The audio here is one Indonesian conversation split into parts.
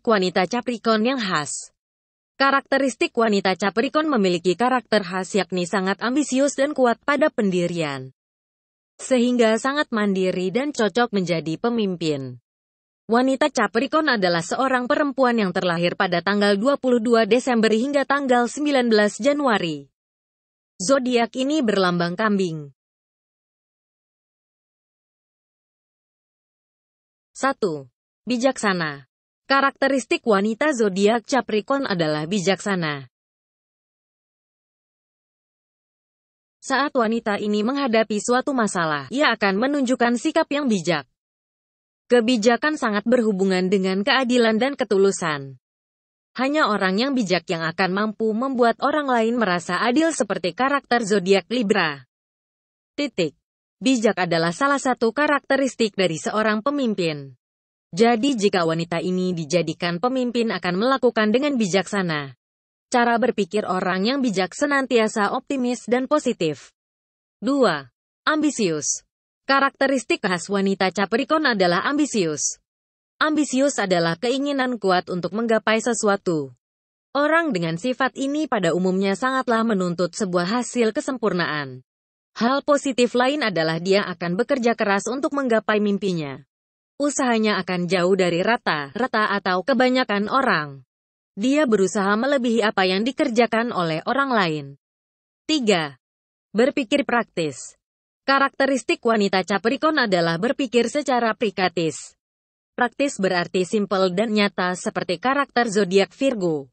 Wanita Capricorn yang khas Karakteristik wanita Capricorn memiliki karakter khas yakni sangat ambisius dan kuat pada pendirian. Sehingga sangat mandiri dan cocok menjadi pemimpin. Wanita Capricorn adalah seorang perempuan yang terlahir pada tanggal 22 Desember hingga tanggal 19 Januari. Zodiak ini berlambang kambing. 1. Bijaksana Karakteristik wanita zodiak Capricorn adalah bijaksana. Saat wanita ini menghadapi suatu masalah, ia akan menunjukkan sikap yang bijak. Kebijakan sangat berhubungan dengan keadilan dan ketulusan. Hanya orang yang bijak yang akan mampu membuat orang lain merasa adil seperti karakter zodiak Libra. Titik. Bijak adalah salah satu karakteristik dari seorang pemimpin. Jadi jika wanita ini dijadikan pemimpin akan melakukan dengan bijaksana. Cara berpikir orang yang bijak senantiasa optimis dan positif. 2. Ambisius. Karakteristik khas wanita Capricorn adalah ambisius. Ambisius adalah keinginan kuat untuk menggapai sesuatu. Orang dengan sifat ini pada umumnya sangatlah menuntut sebuah hasil kesempurnaan. Hal positif lain adalah dia akan bekerja keras untuk menggapai mimpinya usahanya akan jauh dari rata-rata atau kebanyakan orang. Dia berusaha melebihi apa yang dikerjakan oleh orang lain. 3. Berpikir praktis. Karakteristik wanita Capricorn adalah berpikir secara prikatis. Praktis berarti simpel dan nyata seperti karakter zodiak Virgo.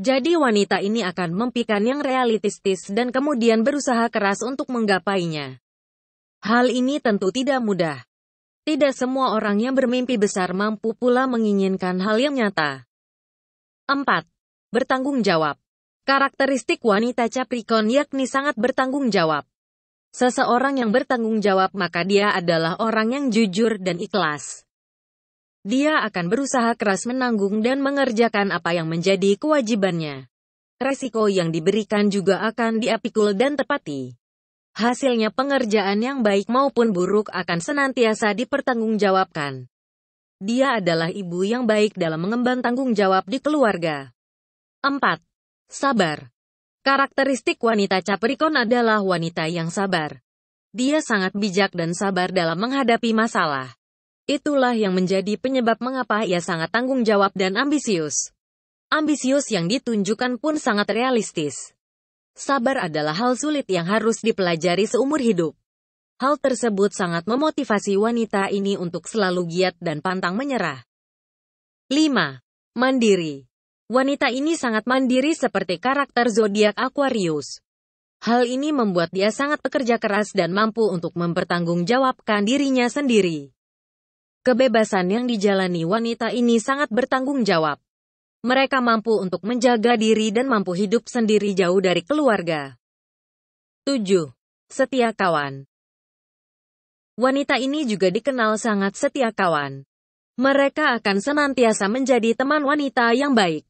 Jadi wanita ini akan mempikan yang realistis dan kemudian berusaha keras untuk menggapainya. Hal ini tentu tidak mudah. Tidak semua orang yang bermimpi besar mampu pula menginginkan hal yang nyata. 4. Bertanggung jawab. Karakteristik wanita Capricorn yakni sangat bertanggung jawab. Seseorang yang bertanggung jawab maka dia adalah orang yang jujur dan ikhlas. Dia akan berusaha keras menanggung dan mengerjakan apa yang menjadi kewajibannya. Resiko yang diberikan juga akan diapikul dan tepati. Hasilnya pengerjaan yang baik maupun buruk akan senantiasa dipertanggungjawabkan. Dia adalah ibu yang baik dalam mengemban tanggung jawab di keluarga. 4. Sabar. Karakteristik wanita Capricorn adalah wanita yang sabar. Dia sangat bijak dan sabar dalam menghadapi masalah. Itulah yang menjadi penyebab mengapa ia sangat tanggung jawab dan ambisius. Ambisius yang ditunjukkan pun sangat realistis sabar adalah hal sulit yang harus dipelajari seumur hidup. Hal tersebut sangat memotivasi wanita ini untuk selalu giat dan pantang menyerah. 5. Mandiri. Wanita ini sangat mandiri seperti karakter zodiak Aquarius. Hal ini membuat dia sangat pekerja keras dan mampu untuk mempertanggungjawabkan dirinya sendiri. Kebebasan yang dijalani wanita ini sangat bertanggung jawab. Mereka mampu untuk menjaga diri dan mampu hidup sendiri jauh dari keluarga. 7. Setia kawan. Wanita ini juga dikenal sangat setia kawan. Mereka akan senantiasa menjadi teman wanita yang baik.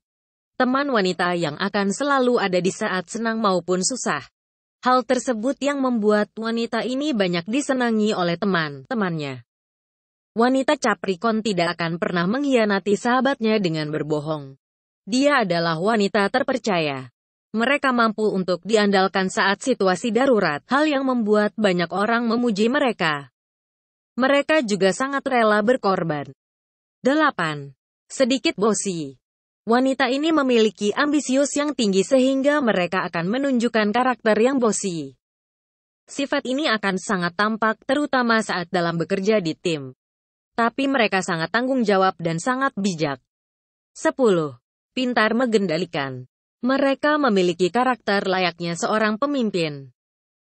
Teman wanita yang akan selalu ada di saat senang maupun susah. Hal tersebut yang membuat wanita ini banyak disenangi oleh teman-temannya. Wanita Capricorn tidak akan pernah mengkhianati sahabatnya dengan berbohong. Dia adalah wanita terpercaya. Mereka mampu untuk diandalkan saat situasi darurat, hal yang membuat banyak orang memuji mereka. Mereka juga sangat rela berkorban. 8. Sedikit bosi. Wanita ini memiliki ambisius yang tinggi sehingga mereka akan menunjukkan karakter yang bosi. Sifat ini akan sangat tampak terutama saat dalam bekerja di tim. Tapi mereka sangat tanggung jawab dan sangat bijak. 10. Pintar mengendalikan. Mereka memiliki karakter layaknya seorang pemimpin.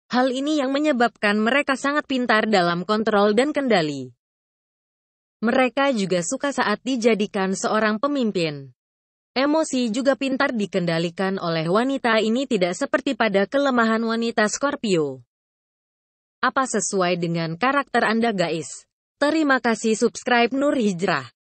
Hal ini yang menyebabkan mereka sangat pintar dalam kontrol dan kendali. Mereka juga suka saat dijadikan seorang pemimpin. Emosi juga pintar dikendalikan oleh wanita ini tidak seperti pada kelemahan wanita Scorpio. Apa sesuai dengan karakter Anda guys? Terima kasih subscribe Nur Hijrah.